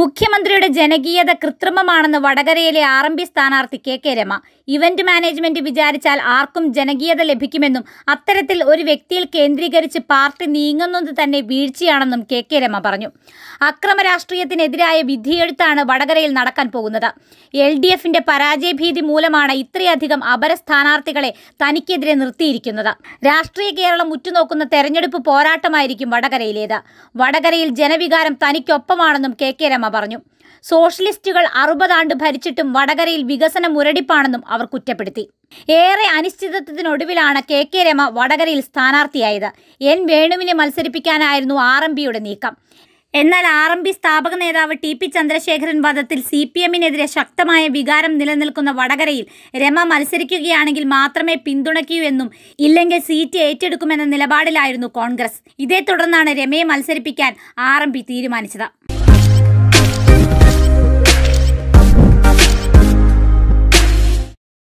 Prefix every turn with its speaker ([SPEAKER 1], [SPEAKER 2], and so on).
[SPEAKER 1] മുഖ്യമന്ത്രിയുടെ ജനകീയത കൃത്രിമമാണെന്ന് വടകരയിലെ ആർ എം പി സ്ഥാനാർത്ഥി K K Rama event management വിചാരിച്ചാൽ ആർക്കും ജനകീയത ലഭിക്കുമെന്നും അത്തരത്തിൽ ഒരു വ്യക്തിയിൽ കേന്ദ്രീകരിച്ച് പാർട്ടി നീങ്ങുന്നത് തന്നെ വീഴ്ചയാണെന്നും കെ കെ രമ പറഞ്ഞു അക്രമ രാഷ്ട്രീയത്തിനെതിരായ വിധിയെഴുത്താണ് വടകരയിൽ നടക്കാൻ പോകുന്നത് എൽ ഡി എഫിന്റെ പരാജയഭീതി മൂലമാണ് ഇത്രയധികം അപര സ്ഥാനാർത്ഥികളെ തനിക്കെതിരെ നിർത്തിയിരിക്കുന്നത് രാഷ്ട്രീയ കേരളം ഉറ്റുനോക്കുന്ന തെരഞ്ഞെടുപ്പ് പോരാട്ടമായിരിക്കും വടകരയിലേത് വടകരയിൽ ജനവികാരം തനിക്കൊപ്പമാണെന്നും കെ കെ രമ സീതാരാമ പറഞ്ഞു സോഷ്യലിസ്റ്റുകൾ അറുപതാണ്ട് ഭരിച്ചിട്ടും വടകരയിൽ വികസനം മുരടിപ്പാണെന്നും അവർ കുറ്റപ്പെടുത്തി ഏറെ അനിശ്ചിതത്വത്തിനൊടുവിലാണ് കെ കെ രമ വടകരയിൽ സ്ഥാനാർത്ഥിയായത് എൻ വേണുവിനെ മത്സരിപ്പിക്കാനായിരുന്നു ആർ എം പിയുടെ നീക്കം എന്നാൽ ആർ എം പി സ്ഥാപക നേതാവ് ടി പി ചന്ദ്രശേഖരൻ വധത്തിൽ സി പി എമ്മിനെതിരെ ശക്തമായ വികാരം നിലനിൽക്കുന്ന വടകരയിൽ രമ മത്സരിക്കുകയാണെങ്കിൽ മാത്രമേ പിന്തുണയ്ക്കൂ എന്നും ഇല്ലെങ്കിൽ സീറ്റ് ഏറ്റെടുക്കുമെന്ന നിലപാടിലായിരുന്നു കോൺഗ്രസ് ഇതേ തുടർന്നാണ് രമയെ മത്സരിപ്പിക്കാൻ ആർ തീരുമാനിച്ചത്